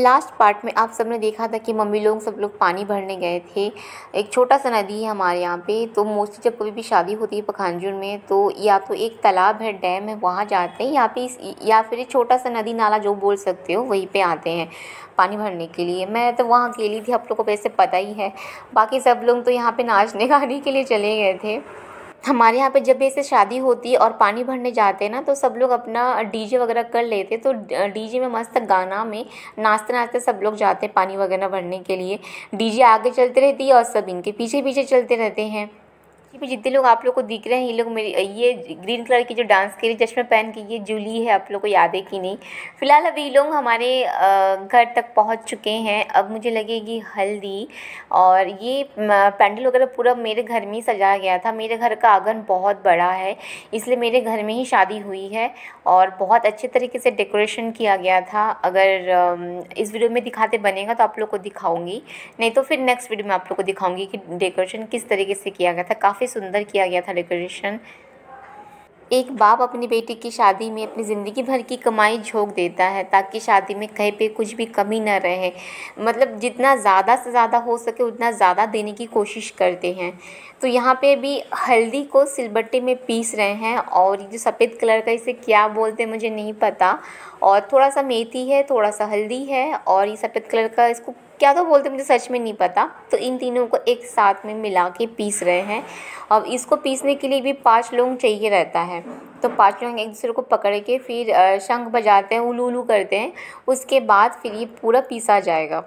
last part में आप सबने देखा था कि मम्मी लोग सब लोग पानी भरने गए थे एक छोटा सा नदी है हमारे यहाँ पे तो मोस्टली जब कभी भी शादी होती है पखानजुर में तो या तो एक तालाब है डैम है वहाँ जाते हैं या फिर या फिर एक छोटा सा नदी नाला जो बोल सकते हो वहीं पर आते हैं पानी भरने के लिए मैं तो वहाँ अकेली थी आप लोग को तो वैसे पता ही है बाकी सब लोग तो यहाँ पर नाचने गाने के लिए चले गए थे हमारे यहाँ पे जब भी ऐसे शादी होती है और पानी भरने जाते हैं ना तो सब लोग अपना डीजे वगैरह कर लेते तो डीजे में मस्त गाना में नाचते नाचते सब लोग जाते हैं पानी वगैरह भरने के लिए डीजे आगे चलते रहती है और सब इनके पीछे पीछे चलते रहते हैं ये जितने लोग आप लोग को दिख रहे हैं ये लोग मेरी ये ग्रीन कलर की जो डांस के लिए चश्मे पहन के ये जूली है आप लोग को याद है कि नहीं फ़िलहाल अभी ये लोग हमारे घर तक पहुंच चुके हैं अब मुझे लगेगी हल्दी और ये पैंडल वगैरह पूरा मेरे घर में ही सजाया गया था मेरे घर का आंगन बहुत बड़ा है इसलिए मेरे घर में ही शादी हुई है और बहुत अच्छे तरीके से डेकोरेशन किया गया था अगर इस वीडियो में दिखाते बनेगा तो आप लोग को दिखाऊँगी नहीं तो फिर नेक्स्ट वीडियो में आप लोग को दिखाऊँगी कि डेकोरेशन किस तरीके से किया गया था काफ़ी काफ़ी सुंदर किया गया था डेकोरेशन एक बाप अपनी बेटी की शादी में अपनी ज़िंदगी भर की कमाई झोंक देता है ताकि शादी में कहीं पे कुछ भी कमी ना रहे मतलब जितना ज़्यादा से ज़्यादा हो सके उतना ज़्यादा देने की कोशिश करते हैं तो यहाँ पे भी हल्दी को सिलबट्टे में पीस रहे हैं और जो सफ़ेद कलर का इसे क्या बोलते हैं मुझे नहीं पता और थोड़ा सा मेथी है थोड़ा सा हल्दी है और ये सफ़ेद कलर का इसको क्या तो बोलते मुझे सच में नहीं पता तो इन तीनों को एक साथ में मिला के पीस रहे हैं और इसको पीसने के लिए भी पाँच लोग चाहिए रहता है तो पाँच लोग एक दूसरे को पकड़ के फिर शंख बजाते हैं उलू उलू करते हैं उसके बाद फिर ये पूरा पीसा जाएगा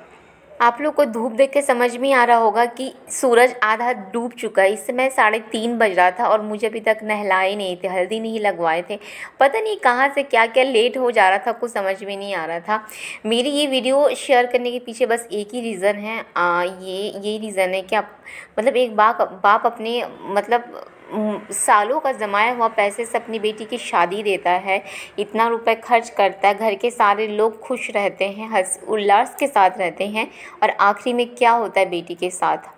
आप लोग को धूप देख के समझ में आ रहा होगा कि सूरज आधा डूब चुका है इस समय साढ़े तीन बज रहा था और मुझे अभी तक नहलाए नहीं थे हल्दी नहीं लगवाए थे पता नहीं कहाँ से क्या क्या लेट हो जा रहा था कुछ समझ में नहीं आ रहा था मेरी ये वीडियो शेयर करने के पीछे बस एक ही रीज़न है आ, ये ये रीज़न है कि आप मतलब एक बाप बाप अपने मतलब सालों का जमाया हुआ पैसे से अपनी बेटी की शादी देता है इतना रुपए खर्च करता है घर के सारे लोग खुश रहते हैं हंस उल्लास के साथ रहते हैं और आखिरी में क्या होता है बेटी के साथ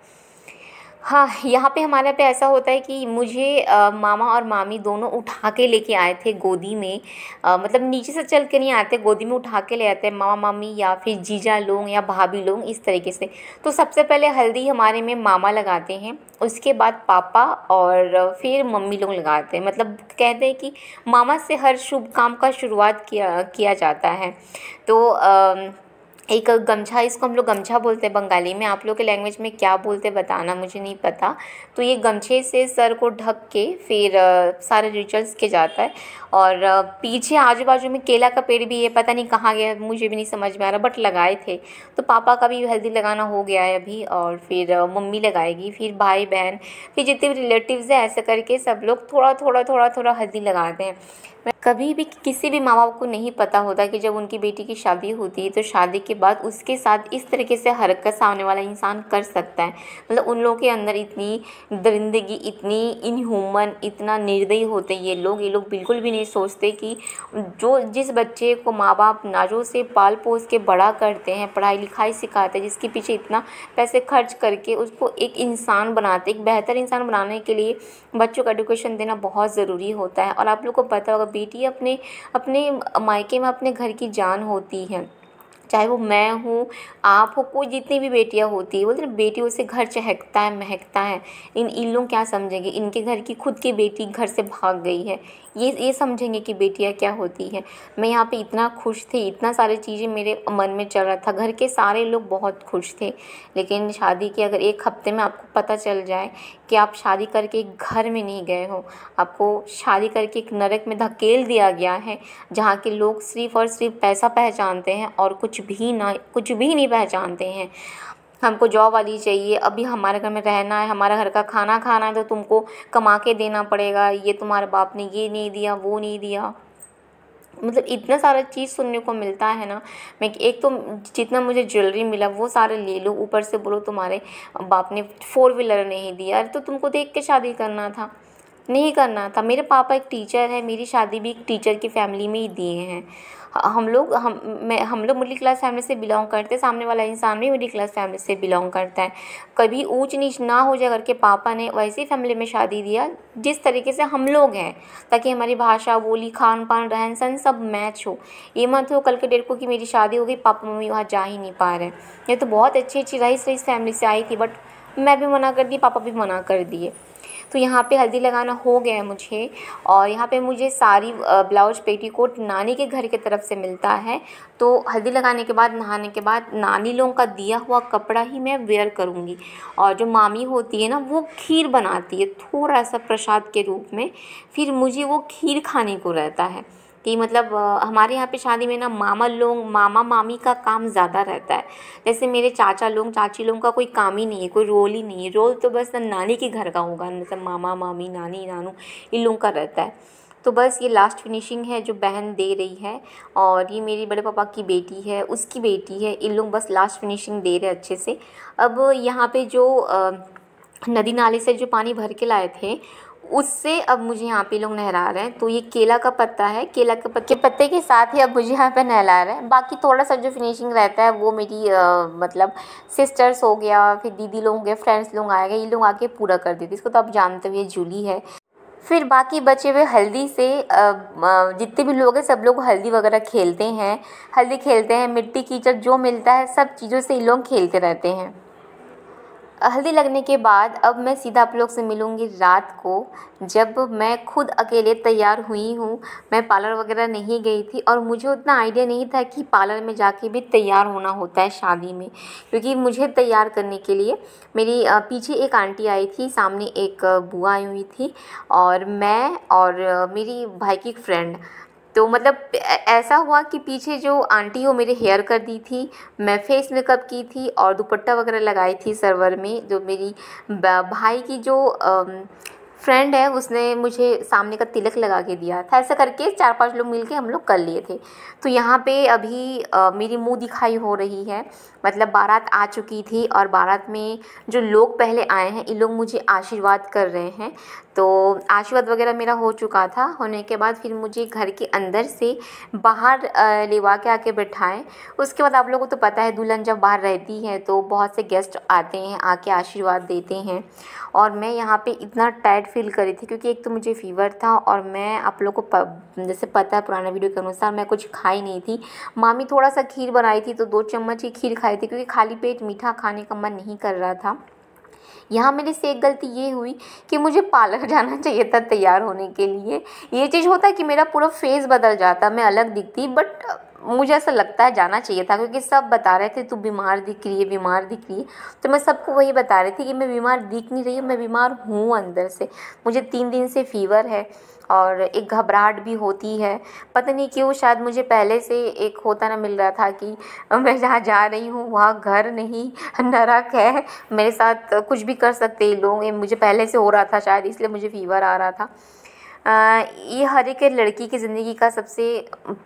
हाँ यहाँ पे हमारे यहाँ पे ऐसा होता है कि मुझे आ, मामा और मामी दोनों उठा के लेके आए थे गोदी में आ, मतलब नीचे से चल के नहीं आते गोदी में उठा के ले आते हैं मामा मामी या फिर जीजा लोग या भाभी लोग इस तरीके से तो सबसे पहले हल्दी हमारे में मामा लगाते हैं उसके बाद पापा और फिर मम्मी लोग लगाते हैं मतलब कहते हैं कि मामा से हर शुभ काम का शुरुआत किया किया जाता है तो आ, एक गमछा इसको हम लोग गमछा बोलते हैं बंगाली में आप लोग के लैंग्वेज में क्या बोलते हैं बताना मुझे नहीं पता तो ये गमछे से सर को ढक के फिर सारे रिचुअल्स किया जाता है और पीछे आजू बाजू में केला का पेड़ भी है पता नहीं कहाँ गया मुझे भी नहीं समझ में आ रहा बट लगाए थे तो पापा का भी हल्दी लगाना हो गया है अभी और फिर मम्मी लगाएगी फिर भाई बहन फिर जितने भी रिलेटिव्स हैं ऐसे करके सब लोग थोड़ा थोड़ा थोड़ा थोड़ा हल्दी लगाते हैं कभी भी किसी भी माँ बाप को नहीं पता होता कि जब उनकी बेटी की शादी होती है तो शादी के बाद उसके साथ इस तरीके से हरकत सामने वाला इंसान कर सकता है मतलब उन लोगों के अंदर इतनी दरिंदगी इतनी इनह्यूमन इतना निर्दयी होते हैं ये लोग ये लोग बिल्कुल भी नहीं सोचते कि जो जिस बच्चे को माँ बाप नाजो से पाल पोस के बड़ा करते हैं पढ़ाई लिखाई सिखाते हैं जिसके पीछे इतना पैसे खर्च करके उसको एक इंसान बनाते एक बेहतर इंसान बनाने के लिए बच्चों को एडुकेशन देना बहुत ज़रूरी होता है और आप लोग को पता होगा बेटी अपने अपने मायके में अपने घर की जान होती है चाहे वो मैं हूँ आप हो कोई जितनी भी बेटियाँ होती है बोलते ना बेटियों से घर चहकता है महकता है इन इन लोग क्या समझेंगे इनके घर की खुद की बेटी घर से भाग गई है ये ये समझेंगे कि बेटियाँ क्या होती है मैं यहाँ पे इतना खुश थी इतना सारी चीज़ें मेरे मन में चल रहा था घर के सारे लोग बहुत खुश थे लेकिन शादी के अगर एक हफ्ते में आपको पता चल जाए कि आप शादी करके घर में नहीं गए हो आपको शादी करके एक नरक में धकेल दिया गया है जहाँ के लोग सिर्फ और सिर्फ पैसा पहचानते हैं और कुछ कुछ भी ना कुछ भी नहीं पहचानते हैं हमको जॉब वाली चाहिए अभी हमारे घर में रहना है हमारा घर का खाना खाना है तो तुमको कमा के देना पड़ेगा ये तुम्हारे बाप ने ये नहीं दिया वो नहीं दिया मतलब इतना सारा चीज़ सुनने को मिलता है ना मैं एक तो जितना मुझे ज्वेलरी मिला वो सारे ले लो ऊपर से बोलो तुम्हारे बाप ने फोर व्हीलर नहीं दिया अरे तो तुमको देख के शादी करना था नहीं करना था मेरे पापा एक टीचर है मेरी शादी भी एक टीचर की फैमिली में ही दिए हैं हम लोग हम मैं हम लोग मिडिल क्लास फैमिली से बिलोंग करते सामने वाला इंसान भी मिडिल क्लास फैमिली से बिलोंग करता है कभी ऊंच नीच ना हो जाए करके पापा ने वैसी फैमिली में शादी दिया जिस तरीके से हम लोग हैं ताकि हमारी भाषा बोली खान पान रहन सहन सब मैच हो ये मत हो कल के डेट को कि मेरी शादी हो गई पापा मम्मी वहाँ जा ही नहीं पा रहे ये तो बहुत अच्छी अच्छी रईस इस फैमिली से आई थी बट मैं भी मना कर दी पापा भी मना कर दिए तो यहाँ पे हल्दी लगाना हो गया है मुझे और यहाँ पे मुझे सारी ब्लाउज पेटीकोट नानी के घर के तरफ से मिलता है तो हल्दी लगाने के बाद नहाने के बाद नानी लोगों का दिया हुआ कपड़ा ही मैं वेयर करूँगी और जो मामी होती है ना वो खीर बनाती है थोड़ा सा प्रसाद के रूप में फिर मुझे वो खीर खाने को रहता है कि मतलब हमारे यहाँ पे शादी में ना मामा लोग मामा मामी का काम ज़्यादा रहता है जैसे मेरे चाचा लोग चाची लोगों का कोई काम ही नहीं है कोई रोल ही नहीं है रोल तो बस नानी के घर का होगा मतलब मामा मामी नानी नानू इन लोगों का रहता है तो बस ये लास्ट फिनिशिंग है जो बहन दे रही है और ये मेरी बड़े पापा की बेटी है उसकी बेटी है इन लोग बस लास्ट फिनिशिंग दे रहे अच्छे से अब यहाँ पे जो नदी नाले से जो पानी भर के लाए थे उससे अब मुझे यहाँ पे लोग नहला रहे हैं तो ये केला का पत्ता है केला के पत्ते पत्ते के साथ ही अब मुझे यहाँ पे नहला रहे हैं बाकी थोड़ा सा जो फिनिशिंग रहता है वो मेरी आ, मतलब सिस्टर्स हो गया फिर दीदी लोग हो गए फ्रेंड्स लोग गए ये लोग आके पूरा कर देते इसको तो आप जानते हुए जूली है फिर बाकी बचे हुए हल्दी से जितने भी लोग हैं सब लोग हल्दी वगैरह खेलते हैं हल्दी खेलते हैं मिट्टी कीचड़ जो मिलता है सब चीज़ों से ये लोग खेलते रहते हैं हल्दी लगने के बाद अब मैं सीधा आप लोग से मिलूँगी रात को जब मैं खुद अकेले तैयार हुई हूँ मैं पार्लर वगैरह नहीं गई थी और मुझे उतना आइडिया नहीं था कि पार्लर में जाके भी तैयार होना होता है शादी में क्योंकि मुझे तैयार करने के लिए मेरी पीछे एक आंटी आई थी सामने एक बुआ आई हुई थी और मैं और मेरी भाई की फ्रेंड तो मतलब ऐसा हुआ कि पीछे जो आंटी हो मेरे हेयर कर दी थी मैं फेस मेकअप की थी और दुपट्टा वगैरह लगाई थी सर्वर में जो मेरी भाई की जो फ्रेंड है उसने मुझे सामने का तिलक लगा के दिया था ऐसा करके चार पांच लोग मिलके हम लोग कर लिए थे तो यहाँ पे अभी आ, मेरी मुंह दिखाई हो रही है मतलब बारात आ चुकी थी और बारात में जो लोग पहले आए हैं इन लोग मुझे आशीर्वाद कर रहे हैं तो आशीर्वाद वगैरह मेरा हो चुका था होने के बाद फिर मुझे घर के अंदर से बाहर लेवा के आके बैठाएं उसके बाद आप लोगों को तो पता है दुल्हन जब बाहर रहती है तो बहुत से गेस्ट आते हैं आके आशीर्वाद देते हैं और मैं यहाँ पे इतना टायर्ड फील करी थी क्योंकि एक तो मुझे फ़ीवर था और मैं आप लोग को प, जैसे पता है पुराना वीडियो के अनुसार मैं कुछ खाई नहीं थी मामी थोड़ा सा खीर बनाई थी तो दो चम्मच ही खीर खाई थी क्योंकि खाली पेट मीठा खाने का मन नहीं कर रहा था यहाँ मेरे से एक गलती ये हुई कि मुझे पार्लर जाना चाहिए था तैयार होने के लिए ये चीज़ होता कि मेरा पूरा फेस बदल जाता मैं अलग दिखती बट मुझे ऐसा लगता है जाना चाहिए था क्योंकि सब बता रहे थे तू बीमार दिख रही है बीमार दिख रही है तो मैं सबको वही बता रही थी कि मैं बीमार दिख नहीं रही हूँ मैं बीमार हूँ अंदर से मुझे तीन दिन से फीवर है और एक घबराहट भी होती है पता नहीं क्यों शायद मुझे पहले से एक होता ना मिल रहा था कि मैं जहाँ जा रही हूँ वहाँ घर नहीं नरक है मेरे साथ कुछ भी कर सकते हैं लोग मुझे पहले से हो रहा था शायद इसलिए मुझे फ़ीवर आ रहा था ये हर एक लड़की की ज़िंदगी का सबसे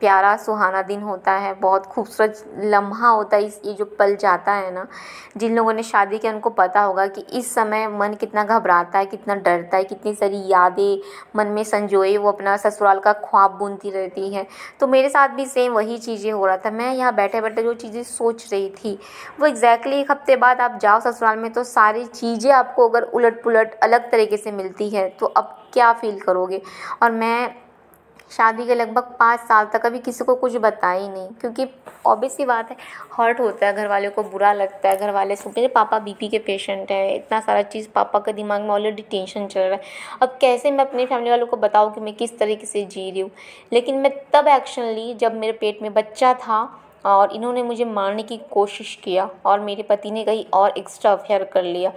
प्यारा सुहाना दिन होता है बहुत खूबसूरत लम्हा होता है इस ये जो पल जाता है ना जिन लोगों ने शादी किया उनको पता होगा कि इस समय मन कितना घबराता है कितना डरता है कितनी सारी यादें मन में संजोए वो अपना ससुराल का ख्वाब बुनती रहती है तो मेरे साथ भी सेम वही चीज़ें हो रहा था मैं यहाँ बैठे बैठे जो चीज़ें सोच रही थी वो एग्जैक्टली एक हफ्ते बाद आप जाओ ससुराल में तो सारी चीज़ें आपको अगर उलट पुलट अलग तरीके से मिलती है तो अब क्या फ़ील करोगे और मैं शादी के लगभग पाँच साल तक अभी किसी को कुछ बताया ही नहीं क्योंकि ऑबियस सी बात है हर्ट होता है घर वालों को बुरा लगता है घर वाले सुन हैं पापा बीपी के पेशेंट हैं इतना सारा चीज़ पापा के दिमाग में ऑलरेडी टेंशन चल रहा है अब कैसे मैं अपने फैमिली वालों को बताऊँ कि मैं किस तरीके से जी रही हूँ लेकिन मैं तब एक्शन ली जब मेरे पेट में बच्चा था और इन्होंने मुझे मारने की कोशिश किया और मेरे पति ने कहीं और एक्स्ट्रा अफेयर कर लिया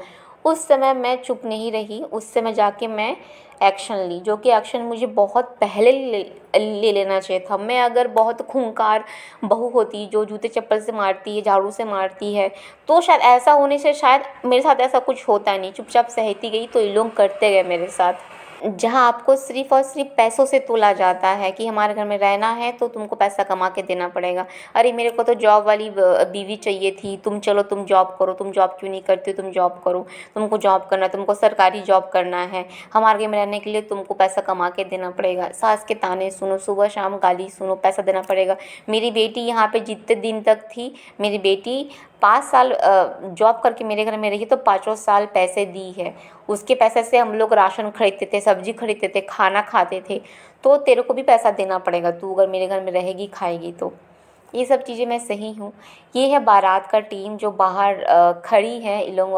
उस समय मैं चुप नहीं रही उस समय जाके मैं एक्शन ली जो कि एक्शन मुझे बहुत पहले ले, ले लेना चाहिए था मैं अगर बहुत खूंखार बहू होती जो जूते चप्पल से मारती है झाड़ू से मारती है तो शायद ऐसा होने से शायद मेरे साथ ऐसा कुछ होता नहीं चुपचाप सहती गई तो ये लोग करते गए मेरे साथ जहाँ आपको सिर्फ़ और सिर्फ़ पैसों से तोला जाता है कि हमारे घर में रहना है तो तुमको पैसा कमा के देना पड़ेगा अरे मेरे को तो जॉब वाली बीवी चाहिए थी तुम चलो तुम जॉब करो तुम जॉब क्यों नहीं करती तुम जॉब करो तुमको जॉब करना है तुमको सरकारी जॉब करना है हमारे घर में रहने के लिए तुमको पैसा कमा के देना पड़ेगा सास के ताने सुनो सुबह शाम गाली सुनो पैसा देना पड़ेगा मेरी बेटी यहाँ पर जितने दिन तक थी मेरी बेटी पाँच साल जॉब करके मेरे घर में रही तो पाँचों साल पैसे दी है उसके पैसे से हम लोग राशन खरीदते थे सब्जी खरीदते थे खाना खाते थे तो तेरे को भी पैसा देना पड़ेगा तू अगर मेरे घर में रहेगी खाएगी तो ये सब चीज़ें मैं सही हूँ ये है बारात का टीम जो बाहर खड़ी है लोग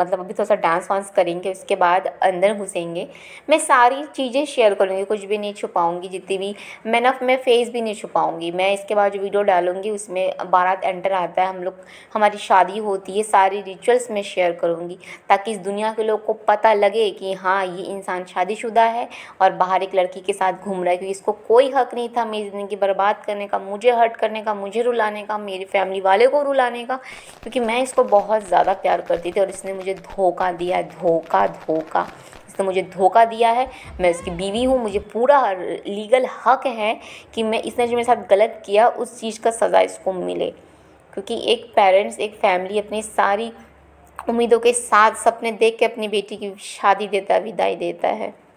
मतलब अभी थोड़ा सा डांस वांस करेंगे उसके बाद अंदर घुसेंगे मैं सारी चीज़ें शेयर करूँगी कुछ भी नहीं छुपाऊँगी जितनी भी मैं ना मैं फेस भी नहीं छुपाऊँगी मैं इसके बाद जो वीडियो डालूँगी उसमें बारात एंटर आता है हम लोग हमारी शादी होती है सारी रिचुअल्स मैं शेयर करूँगी ताकि इस दुनिया के लोग को पता लगे कि हाँ ये इंसान शादीशुदा है और बाहर एक लड़की के साथ घूम रहा है क्योंकि इसको कोई हक नहीं था मेरी ज़िंदगी बर्बाद करने का मुझे हर्ट करने का का मुझे रुलाने का मेरी फैमिली वाले को रुलाने का क्योंकि मैं इसको बहुत ज़्यादा प्यार करती थी और इसने मुझे धोखा दिया है धोखा धोखा इसने मुझे धोखा दिया है मैं उसकी बीवी हूँ मुझे पूरा लीगल हक है कि मैं इसने जो मेरे साथ गलत किया उस चीज़ का सज़ा इसको मिले क्योंकि एक पेरेंट्स एक फैमिली अपनी सारी उम्मीदों के साथ सपने देख के अपनी बेटी की शादी देता है विदाई देता है